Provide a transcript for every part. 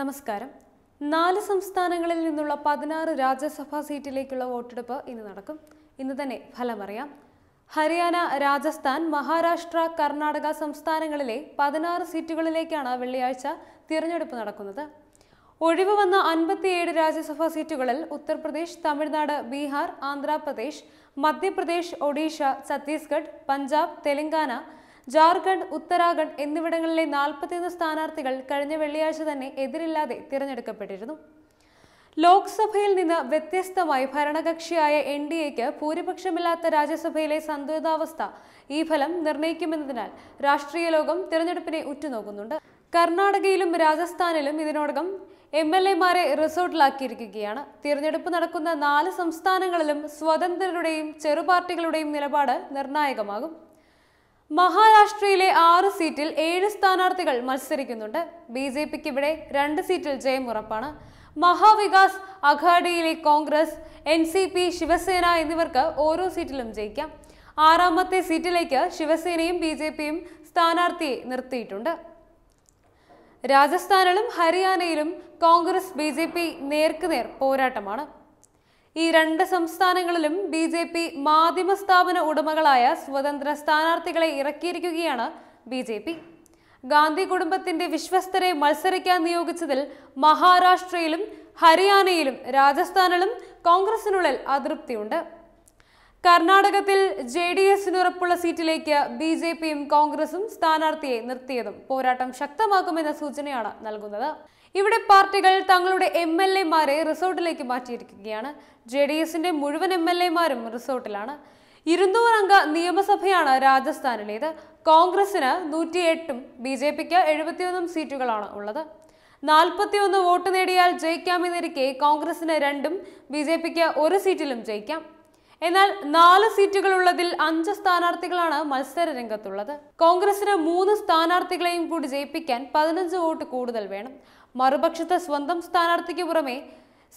നമസ്കാരം നാല് സംസ്ഥാനങ്ങളിൽ നിന്നുള്ള പതിനാറ് രാജ്യസഭാ സീറ്റിലേക്കുള്ള വോട്ടെടുപ്പ് ഇന്ന് നടക്കും ഇന്ന് തന്നെ ഫലമറിയാം ഹരിയാന രാജസ്ഥാൻ മഹാരാഷ്ട്ര കർണാടക സംസ്ഥാനങ്ങളിലെ പതിനാറ് സീറ്റുകളിലേക്കാണ് വെള്ളിയാഴ്ച തിരഞ്ഞെടുപ്പ് നടക്കുന്നത് ഒഴിവ് വന്ന അൻപത്തിയേഴ് രാജ്യസഭാ സീറ്റുകളിൽ ഉത്തർപ്രദേശ് തമിഴ്നാട് ബീഹാർ ആന്ധ്രാപ്രദേശ് മധ്യപ്രദേശ് ഒഡീഷ ഛത്തീസ്ഗഡ് പഞ്ചാബ് തെലങ്കാന ജാർഖണ്ഡ് ഉത്തരാഖണ്ഡ് എന്നിവിടങ്ങളിലെ നാൽപ്പത്തിയൊന്ന് സ്ഥാനാർത്ഥികൾ കഴിഞ്ഞ വെള്ളിയാഴ്ച തന്നെ എതിരില്ലാതെ തിരഞ്ഞെടുക്കപ്പെട്ടിരുന്നു ലോക്സഭയിൽ നിന്ന് വ്യത്യസ്തമായി ഭരണകക്ഷിയായ എൻ ഡി എക്ക് ഭൂരിപക്ഷമില്ലാത്ത രാജ്യസഭയിലെ സന്തുലിതാവസ്ഥ ഈ ഫലം നിർണയിക്കുമെന്നതിനാൽ രാഷ്ട്രീയ ലോകം തിരഞ്ഞെടുപ്പിനെ ഉറ്റുനോക്കുന്നുണ്ട് കർണാടകയിലും രാജസ്ഥാനിലും ഇതിനോടകം എം എൽ എമാരെ റിസോർട്ടിലാക്കിയിരിക്കുകയാണ് തിരഞ്ഞെടുപ്പ് നടക്കുന്ന നാല് സംസ്ഥാനങ്ങളിലും സ്വതന്ത്രരുടെയും ചെറുപാർട്ടികളുടെയും നിലപാട് നിർണായകമാകും മഹാരാഷ്ട്രയിലെ ആറ് സീറ്റിൽ ഏഴ് സ്ഥാനാർത്ഥികൾ മത്സരിക്കുന്നുണ്ട് ബി ജെ പിക്ക് ഇവിടെ രണ്ട് സീറ്റിൽ ജയം ഉറപ്പാണ് മഹാവികാസ് അഘാഡിയിലെ Congress N C P Shiv Sena എന്നിവർക്ക് ഓരോ സീറ്റിലും ജയിക്കാം ആറാമത്തെ സീറ്റിലേക്ക് ശിവസേനയും ബി ജെ പിയും സ്ഥാനാർത്ഥിയെ നിർത്തിയിട്ടുണ്ട് രാജസ്ഥാനിലും ഹരിയാനയിലും കോൺഗ്രസ് ബി ജെ പി നേർക്കുനേർ പോരാട്ടമാണ് ഈ രണ്ട് സംസ്ഥാനങ്ങളിലും ബി ജെ പി മാധ്യമ സ്ഥാപന ഉടമകളായ സ്വതന്ത്ര സ്ഥാനാർത്ഥികളെ ഇറക്കിയിരിക്കുകയാണ് ബി ജെ പി ഗാന്ധി കുടുംബത്തിന്റെ വിശ്വസ്തരെ മത്സരിക്കാൻ നിയോഗിച്ചതിൽ മഹാരാഷ്ട്രയിലും ഹരിയാനയിലും രാജസ്ഥാനിലും കോൺഗ്രസിനുള്ളിൽ അതൃപ്തിയുണ്ട് കർണാടകത്തിൽ ജെ ഡി എസിനുറപ്പുള്ള സീറ്റിലേക്ക് ബി ജെ പിയും കോൺഗ്രസും സ്ഥാനാർത്ഥിയെ നിർത്തിയതും പോരാട്ടം ശക്തമാക്കുമെന്ന സൂചനയാണ് നൽകുന്നത് ഇവിടെ പാർട്ടികൾ തങ്ങളുടെ എം എൽ എമാരെ റിസോർട്ടിലേക്ക് മാറ്റിയിരിക്കുകയാണ് ജെ ഡി എസിന്റെ മുഴുവൻ എം എൽ എമാരും റിസോർട്ടിലാണ് ഇരുന്നൂറംഗ നിയമസഭയാണ് രാജസ്ഥാനിലേത് കോൺഗ്രസിന് എട്ടും ബി ജെ പിക്ക് എഴുപത്തിയൊന്നും സീറ്റുകളാണ് ഉള്ളത് നാൽപ്പത്തിയൊന്ന് വോട്ട് നേടിയാൽ ജയിക്കാമെന്നിരിക്കെ കോൺഗ്രസിന് രണ്ടും ബി ജെ പിക്ക് ഒരു സീറ്റിലും ജയിക്കാം എന്നാൽ നാല് സീറ്റുകളുള്ളതിൽ അഞ്ച് സ്ഥാനാർത്ഥികളാണ് മത്സര രംഗത്തുള്ളത് കോൺഗ്രസിന് മൂന്ന് സ്ഥാനാർത്ഥികളെയും കൂടി ജയിപ്പിക്കാൻ പതിനഞ്ച് വോട്ട് കൂടുതൽ വേണം മറുപക്ഷത്തെ സ്വന്തം സ്ഥാനാർത്ഥിക്ക് പുറമെ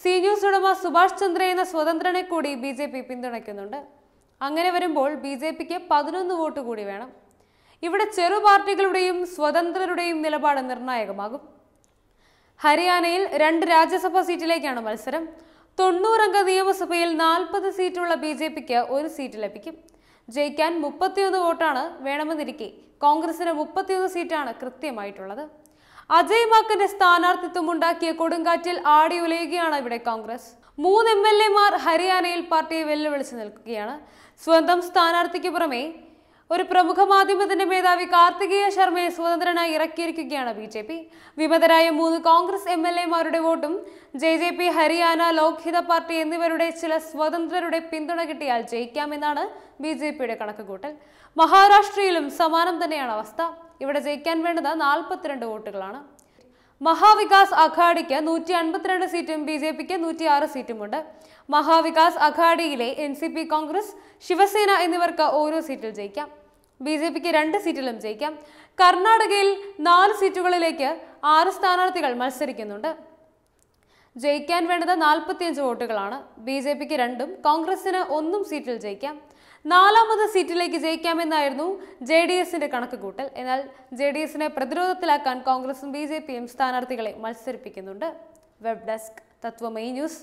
സി ന്യൂസ് ഉടമ സുഭാഷ് ചന്ദ്ര എന്ന സ്വതന്ത്രനെ കൂടി ബി ജെ പി പിന്തുണയ്ക്കുന്നുണ്ട് അങ്ങനെ വരുമ്പോൾ ബി ജെ പിക്ക് പതിനൊന്ന് വോട്ട് കൂടി വേണം ഇവിടെ ചെറു പാർട്ടികളുടെയും സ്വതന്ത്രരുടെയും നിലപാട് നിർണായകമാകും ഹരിയാനയിൽ രണ്ട് രാജ്യസഭാ സീറ്റിലേക്കാണ് മത്സരം തൊണ്ണൂറംഗ നിയമസഭയിൽ നാൽപ്പത് സീറ്റുള്ള ബി ജെ പിക്ക് ഒരു സീറ്റ് ലഭിക്കും ജയിക്കാൻ മുപ്പത്തിയൊന്ന് വോട്ടാണ് വേണമെന്നിരിക്കെ കോൺഗ്രസിന് മുപ്പത്തിയൊന്ന് സീറ്റാണ് കൃത്യമായിട്ടുള്ളത് അജയ് മാക്കന്റെ സ്ഥാനാർത്ഥിത്വം ഉണ്ടാക്കിയ കൊടുങ്കാറ്റിൽ ഉലയുകയാണ് ഇവിടെ കോൺഗ്രസ് മൂന്ന് എം എൽ എമാർ ഹരിയാനയിൽ പാർട്ടിയെ വെല്ലുവിളിച്ചു നിൽക്കുകയാണ് സ്വന്തം സ്ഥാനാർത്ഥിക്ക് പുറമെ ഒരു പ്രമുഖ മാധ്യമത്തിന്റെ മേധാവി കാർത്തികേയ ശർമ്മയെ സ്വതന്ത്രനായി ഇറക്കിയിരിക്കുകയാണ് ബി ജെ പി വിമതരായ മൂന്ന് കോൺഗ്രസ് എം എൽ എമാരുടെ വോട്ടും J J P Haryana Lokhit party എന്നിവരുടെ ചില സ്വതന്ത്രരുടെ പിന്തുണ കിട്ടിയാൽ ജയിക്കാമെന്നാണ് ബി ജെ പിയുടെ കണക്കുകൂട്ടൽ മഹാരാഷ്ട്രയിലും സമാനം തന്നെയാണ് അവസ്ഥ ഇവിടെ ജയിക്കാൻ വേണ്ടത് നാൽപ്പത്തിരണ്ട് വോട്ടുകളാണ് മഹാവികാസ് അഘാഡിക്ക് നൂറ്റി അൻപത്തിരണ്ട് സീറ്റും ബി ജെ പിക്ക് ആറ് സീറ്റുമുണ്ട് മഹാവികാസ് അഘാഡിയിലെ N C P Congress Shiv Sena എന്നിവർക്ക് ഓരോ സീറ്റിൽ ജയിക്കാം ബി ജെ പിക്ക് രണ്ട് സീറ്റിലും ജയിക്കാം കർണാടകയിൽ നാല് സീറ്റുകളിലേക്ക് ആറ് സ്ഥാനാർത്ഥികൾ മത്സരിക്കുന്നുണ്ട് ജയിക്കാൻ വേണ്ടത് നാൽപ്പത്തിയഞ്ച് വോട്ടുകളാണ് ബി ജെ പിക്ക് രണ്ടും കോൺഗ്രസിന് ഒന്നും സീറ്റിൽ ജയിക്കാം നാലാമത് സീറ്റിലേക്ക് ജയിക്കാമെന്നായിരുന്നു ജെ ഡി എസിന്റെ കണക്കുകൂട്ടൽ എന്നാൽ ജെ ഡി എസിനെ പ്രതിരോധത്തിലാക്കാൻ കോൺഗ്രസും ബി ജെ പിയും സ്ഥാനാർത്ഥികളെ മത്സരിപ്പിക്കുന്നുണ്ട് വെബ് ഡെസ്ക് തത്വമൈ ന്യൂസ്